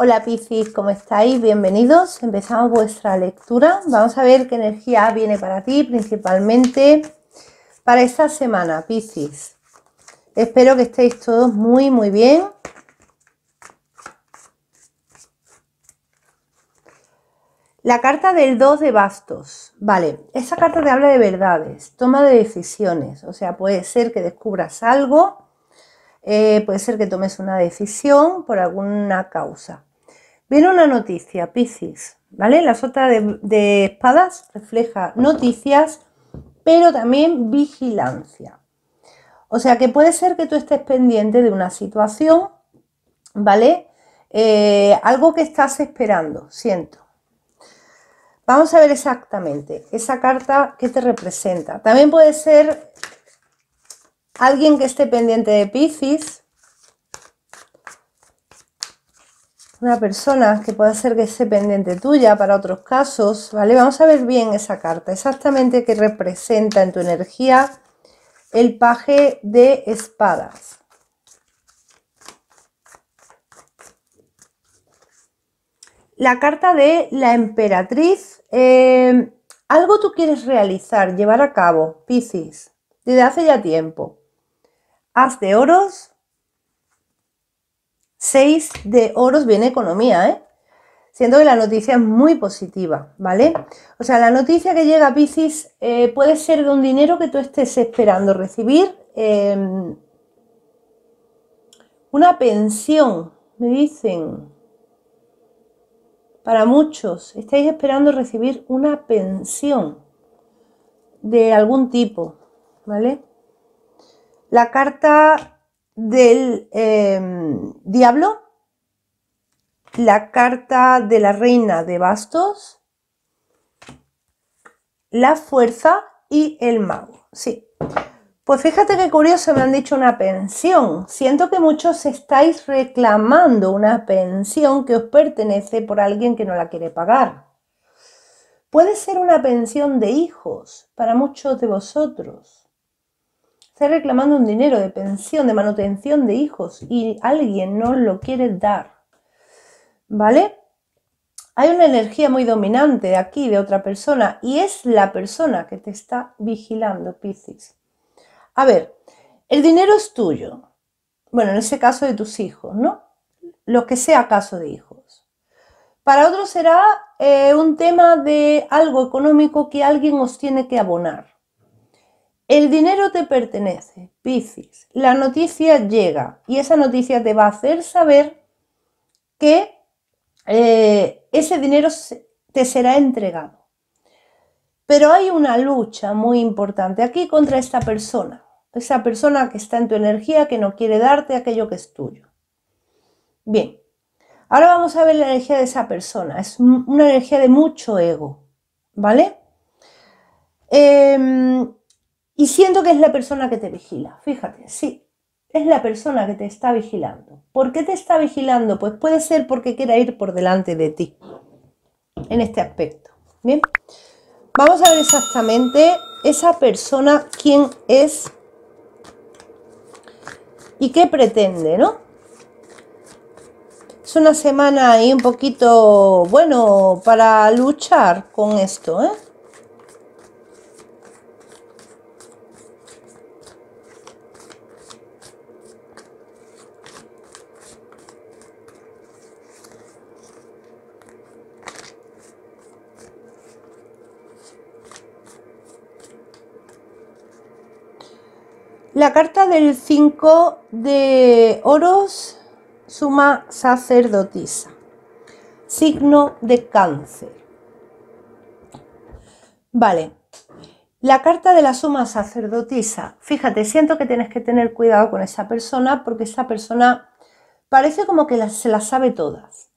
Hola Piscis, ¿cómo estáis? Bienvenidos. Empezamos vuestra lectura. Vamos a ver qué energía viene para ti, principalmente para esta semana, Piscis. Espero que estéis todos muy, muy bien. La carta del 2 de bastos. Vale, esa carta te habla de verdades, toma de decisiones. O sea, puede ser que descubras algo, eh, puede ser que tomes una decisión por alguna causa. Viene una noticia, Piscis, ¿vale? La sota de, espadas refleja noticias, pero también vigilancia. O sea que puede ser que tú estés pendiente de una situación, ¿vale? Eh, algo que estás esperando, siento. Vamos a ver exactamente esa carta que te representa. También puede ser alguien que esté pendiente de Piscis, una persona que pueda ser que esté pendiente tuya para otros casos, ¿vale? Vamos a ver bien esa carta, exactamente qué representa en tu energía el paje de espadas. La carta de la emperatriz, eh, algo tú quieres realizar, llevar a cabo, Piscis, desde hace ya tiempo. Haz de oros, 6 de oros viene economía, ¿eh? Siento que la noticia es muy positiva, ¿vale? O sea, la noticia que llega a Pisces eh, puede ser de un dinero que tú estés esperando recibir. Em, una pensión, me dicen. Para muchos, estáis esperando recibir una pensión de algún tipo, ¿vale? La carta del em, diablo, la carta de la reina de bastos, la fuerza y el mago. Sí. Pues fíjate qué curioso, me han dicho una pensión. Siento que muchos estáis reclamando una pensión que os pertenece por alguien que no la quiere pagar. Puede ser una pensión de hijos para muchos de vosotros Está reclamando un dinero de pensión, de manutención de hijos y alguien no lo quiere dar. ¿Vale? Hay una energía muy dominante aquí, de otra persona, y es la persona que te está vigilando, Piscis. A ver, el dinero es tuyo. Bueno, en ese caso de tus hijos, ¿no? Lo que sea caso de hijos. Para otros será eh, un tema de algo económico que alguien os tiene que abonar. El dinero te pertenece, Piscis. La noticia llega y esa noticia te va a hacer saber que eh, ese dinero te será entregado. Pero hay una lucha muy importante aquí contra esta persona, esa persona que está en tu energía, que no quiere darte aquello que es tuyo. Bien, ahora vamos a ver la energía de esa persona. Es una energía de mucho ego, ¿vale? Em, y siento que es la persona que te vigila. Fíjate, sí, es la persona que te está vigilando. ¿Por qué te está vigilando? Pues puede ser porque quiera ir por delante de ti en este aspecto. Bien, vamos a ver exactamente esa persona quién es y qué pretende, ¿no? Es una semana y un poquito, bueno, para luchar con esto, ¿eh? La carta del 5 de oros suma sacerdotisa, signo de cáncer. Vale, la carta de la suma sacerdotisa, fíjate, siento que tienes que tener cuidado con esa persona porque esa persona parece como que se la sabe todas,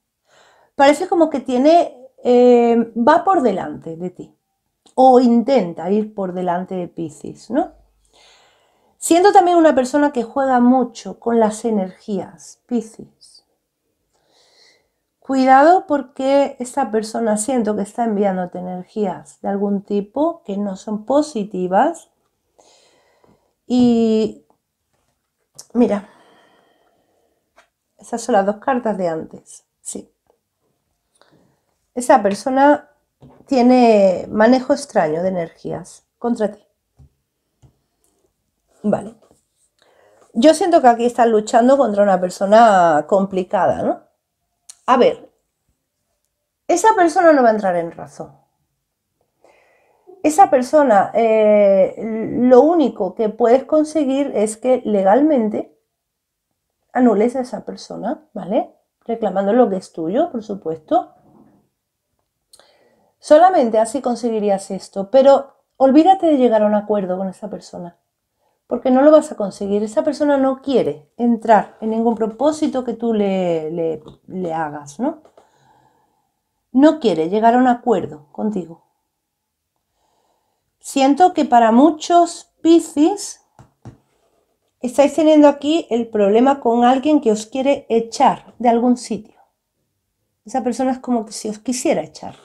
parece como que tiene, eh, va por delante de ti o intenta ir por delante de Piscis, ¿no? Siendo también una persona que juega mucho con las energías, Piscis. Cuidado porque esta persona siento que está enviándote energías de algún tipo que no son positivas. Y mira, esas son las dos cartas de antes. Sí. Esa persona tiene manejo extraño de energías contra ti. Vale. Yo siento que aquí estás luchando contra una persona complicada, ¿no? A ver, esa persona no va a entrar en razón. Esa persona, eh, lo único que puedes conseguir es que legalmente anules a esa persona, ¿vale? Reclamando lo que es tuyo, por supuesto. Solamente así conseguirías esto, pero olvídate de llegar a un acuerdo con esa persona porque no lo vas a conseguir. Esa persona no quiere entrar en ningún propósito que tú le, hagas, ¿no? No quiere llegar a un acuerdo contigo. Siento que para muchos Piscis estáis teniendo aquí el problema con alguien que os quiere echar de algún sitio. Esa persona es como que si os quisiera echar.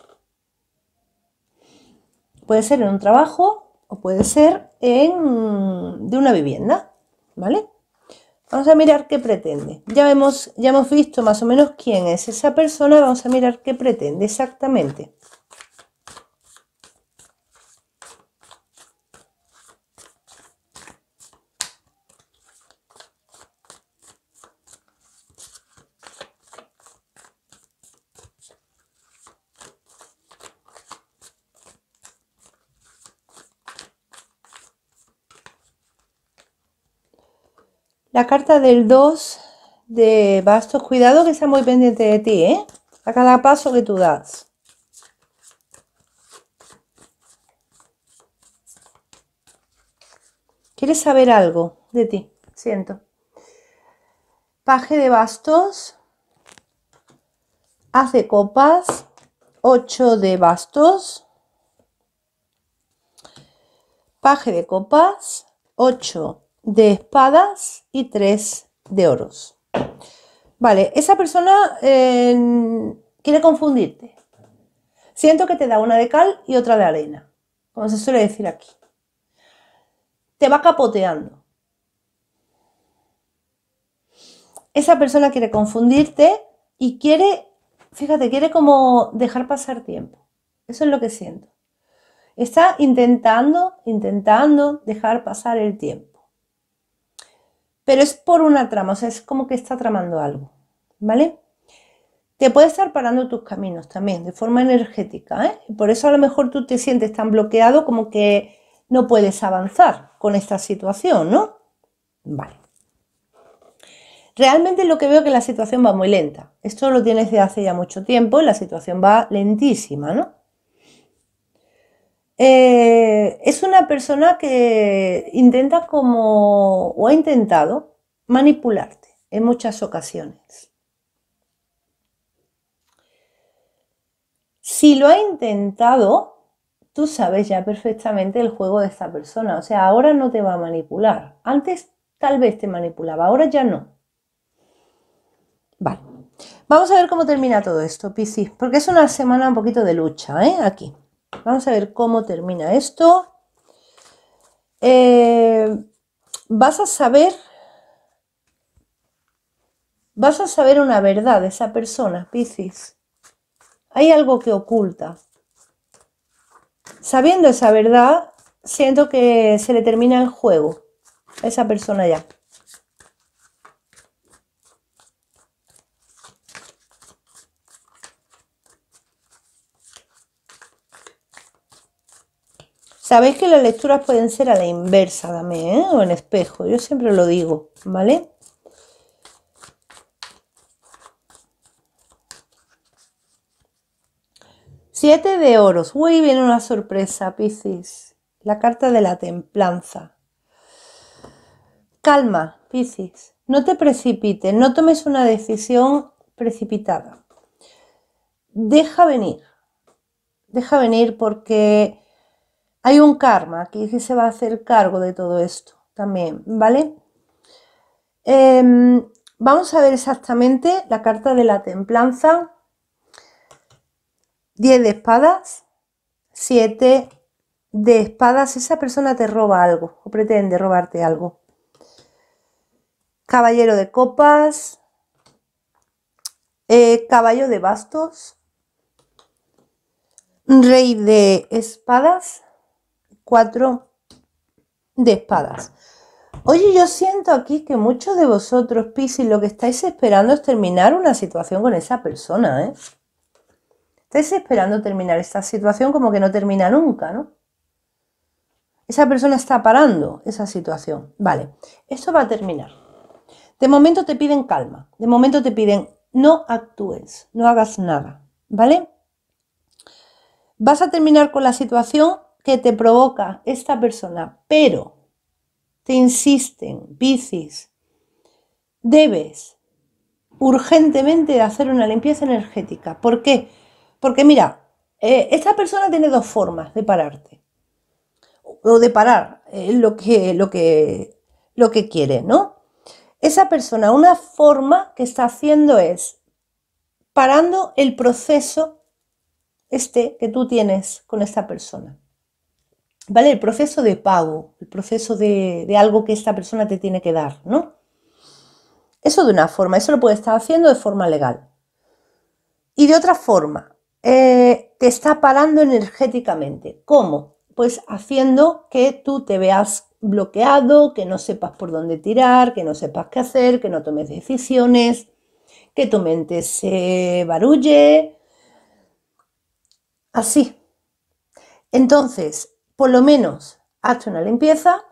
Puede ser en un trabajo, o puede ser de una vivienda, ¿vale? Vamos a mirar qué pretende. Ya, hemos, ya hemos visto más o menos quién es esa persona, vamos a mirar qué pretende exactamente. La carta del 2 de bastos. Cuidado que está muy pendiente de ti, ¿eh? A cada paso que tú das. ¿Quieres saber algo de ti? Siento. Paje de bastos. Hace copas. 8 de bastos. Paje de copas. 8 de espadas y tres de oros. Vale, esa persona eh, quiere confundirte. Siento que te da una de cal y otra de arena, como se suele decir aquí. Te va capoteando. Esa persona quiere confundirte y quiere, fíjate, quiere como dejar pasar tiempo. Eso es lo que siento. Está intentando, intentando dejar pasar el tiempo pero es por una trama, o sea, es como que está tramando algo, ¿vale? Te puede estar parando tus caminos también de forma energética, ¿eh? Por eso a lo mejor tú te sientes tan bloqueado como que no puedes avanzar con esta situación, ¿no? Vale. Realmente lo que veo es que la situación va muy lenta. Esto lo tienes de hace ya mucho tiempo y la situación va lentísima, ¿no? Eh, es una persona que intenta como, o ha intentado, manipularte en muchas ocasiones. Si lo ha intentado, tú sabes ya perfectamente el juego de esta persona. O sea, ahora no te va a manipular. Antes tal vez te manipulaba, ahora ya no. Vale. Vamos a ver cómo termina todo esto, Piscis, porque es una semana un poquito de lucha, ¿eh? Aquí. Vamos a ver cómo termina esto. Eh, vas a saber, vas a saber una verdad de esa persona, Piscis. Hay algo que oculta. Sabiendo esa verdad, siento que se le termina el juego a esa persona ya. Sabéis que las lecturas pueden ser a la inversa dame, ¿eh? o en espejo, yo siempre lo digo, ¿vale? Siete de oros. Uy, viene una sorpresa, Piscis. La carta de la templanza. Calma, Piscis. No te precipites, no tomes una decisión precipitada. Deja venir. Deja venir porque hay un karma que, se va a hacer cargo de todo esto también, ¿vale? Em, vamos a ver exactamente la carta de la templanza. 10 de espadas, 7 de espadas, esa persona te roba algo o pretende robarte algo. Caballero de copas, eh, caballo de bastos, rey de espadas, cuatro de espadas. Oye, yo siento aquí que muchos de vosotros, Piscis, lo que estáis esperando es terminar una situación con esa persona, ¿eh? Estáis esperando terminar esta situación como que no termina nunca, ¿no? Esa persona está parando esa situación. Vale, esto va a terminar. De momento te piden calma, de momento te piden no actúes, no hagas nada, ¿vale? Vas a terminar con la situación te provoca esta persona, pero te insisten, bicis, debes urgentemente hacer una limpieza energética. ¿Por qué? Porque mira, eh, esta persona tiene dos formas de pararte o de parar eh, lo, que, lo, que, lo que quiere, ¿no? Esa persona, una forma que está haciendo es parando el proceso este que tú tienes con esta persona. ¿vale? El proceso de pago, el proceso de, algo que esta persona te tiene que dar, ¿no? Eso de una forma, eso lo puede estar haciendo de forma legal. Y de otra forma, eh, te está parando energéticamente. ¿Cómo? Pues haciendo que tú te veas bloqueado, que no sepas por dónde tirar, que no sepas qué hacer, que no tomes decisiones, que tu mente se barulle. Así. Entonces, por lo menos hazte una limpieza,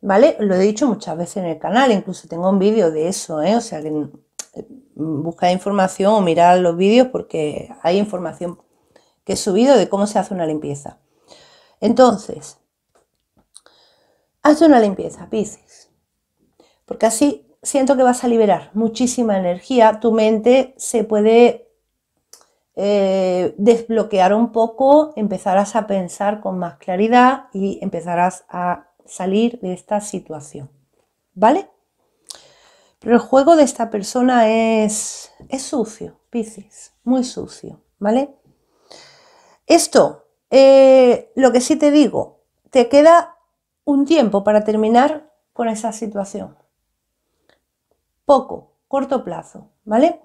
¿vale? Lo he dicho muchas veces en el canal, incluso tengo un vídeo de eso, ¿eh? O sea, que mm, buscad información o mirad los vídeos porque hay información que he subido de cómo se hace una limpieza. Entonces, hazte una limpieza, Pisces, porque así siento que vas a liberar muchísima energía, tu mente se puede eh, desbloquear un poco, empezarás a pensar con más claridad y empezarás a salir de esta situación. ¿Vale? Pero el juego de esta persona es, es sucio, Piscis, muy sucio, ¿vale? Esto, eh, lo que sí te digo, te queda un tiempo para terminar con esa situación. Poco, corto plazo, ¿vale?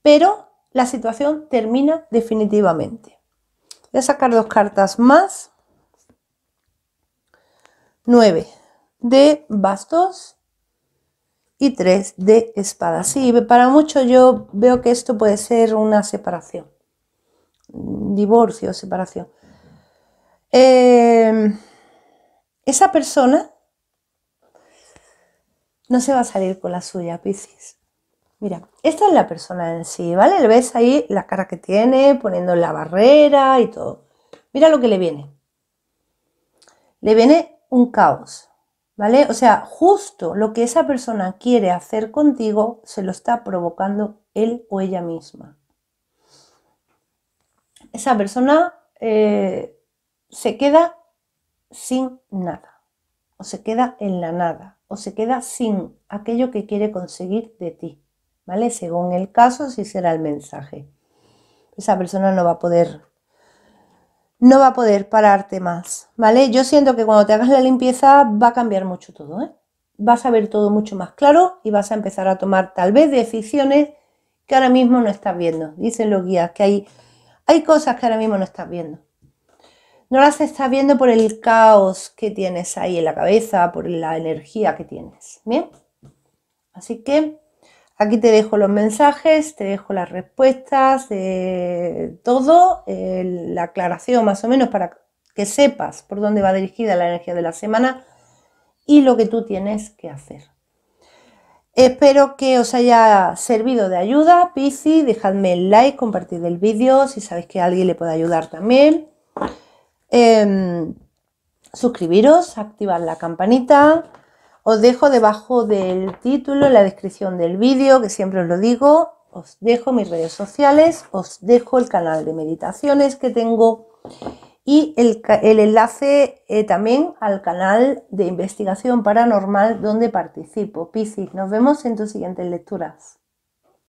Pero la situación termina definitivamente. Voy a sacar dos cartas más. Nueve de bastos y tres de espadas. Sí, para muchos yo veo que esto puede ser una separación. Divorcio, separación. Eh, esa persona no se va a salir con la suya, Piscis. Mira, esta es la persona en sí, ¿vale? Le ves ahí la cara que tiene, poniendo la barrera y todo. Mira lo que le viene. Le viene un caos, ¿vale? O sea, justo lo que esa persona quiere hacer contigo se lo está provocando él o ella misma. Esa persona eh, se queda sin nada, o se queda en la nada, o se queda sin aquello que quiere conseguir de ti. ¿vale? Según el caso, si será el mensaje. Esa persona no va a poder, no va a poder pararte más, ¿vale? Yo siento que cuando te hagas la limpieza va a cambiar mucho todo, ¿eh? Vas a ver todo mucho más claro y vas a empezar a tomar tal vez decisiones que ahora mismo no estás viendo. Dicen los guías que hay, hay cosas que ahora mismo no estás viendo. No las estás viendo por el caos que tienes ahí en la cabeza, por la energía que tienes. Bien. Así que Aquí te dejo los mensajes, te dejo las respuestas, eh, todo, eh, la aclaración más o menos para que sepas por dónde va dirigida la energía de la semana y lo que tú tienes que hacer. Espero que os haya servido de ayuda, Pisi, Dejadme el like, compartid el vídeo si sabéis que alguien le puede ayudar también. Em, suscribiros, activad la campanita os dejo debajo del título, la descripción del vídeo, que siempre os lo digo. Os dejo mis redes sociales, os dejo el canal de meditaciones que tengo y el, enlace eh, también al canal de investigación paranormal donde participo. Piscis, nos vemos en tus siguientes lecturas.